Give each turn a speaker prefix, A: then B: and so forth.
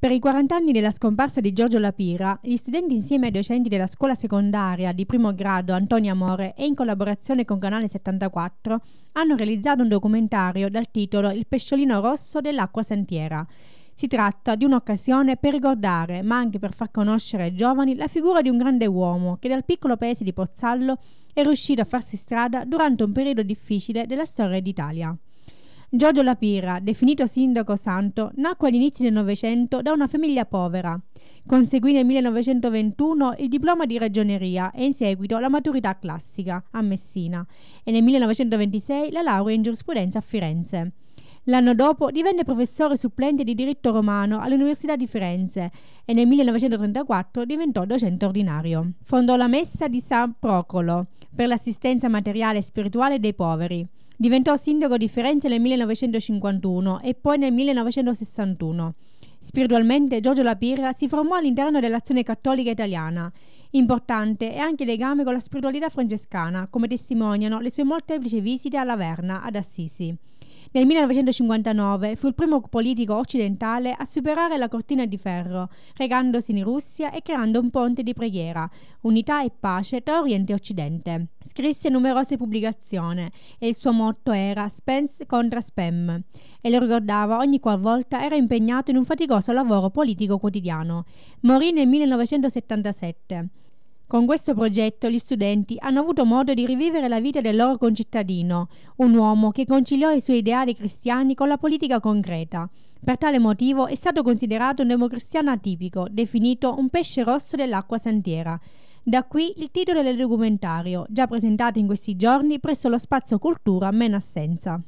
A: Per i 40 anni della scomparsa di Giorgio Lapira, gli studenti insieme ai docenti della scuola secondaria di primo grado Antonio Amore e in collaborazione con Canale 74 hanno realizzato un documentario dal titolo Il pesciolino rosso dell'acqua sentiera. Si tratta di un'occasione per ricordare, ma anche per far conoscere ai giovani la figura di un grande uomo che dal piccolo paese di Pozzallo è riuscito a farsi strada durante un periodo difficile della storia d'Italia. Giorgio Lapira, definito sindaco santo, nacque all'inizio del Novecento da una famiglia povera. Conseguì nel 1921 il diploma di ragioneria e in seguito la maturità classica a Messina e nel 1926 la laurea in giurisprudenza a Firenze. L'anno dopo divenne professore supplente di diritto romano all'Università di Firenze e nel 1934 diventò docente ordinario. Fondò la Messa di San Procolo per l'assistenza materiale e spirituale dei poveri. Diventò sindaco di Firenze nel 1951 e poi nel 1961. Spiritualmente Giorgio La Pirra si formò all'interno dell'azione cattolica italiana. Importante è anche il legame con la spiritualità francescana, come testimoniano le sue molteplici visite alla Verna ad Assisi. Nel 1959 fu il primo politico occidentale a superare la cortina di ferro, recandosi in Russia e creando un ponte di preghiera, unità e pace tra Oriente e Occidente. Scrisse numerose pubblicazioni e il suo motto era Spence contra Spam e lo ricordava ogni qualvolta era impegnato in un faticoso lavoro politico quotidiano. Morì nel 1977. Con questo progetto gli studenti hanno avuto modo di rivivere la vita del loro concittadino, un uomo che conciliò i suoi ideali cristiani con la politica concreta. Per tale motivo è stato considerato un democristiano atipico, definito un pesce rosso dell'acqua santiera. Da qui il titolo del documentario, già presentato in questi giorni presso lo spazio Cultura Meno Assenza.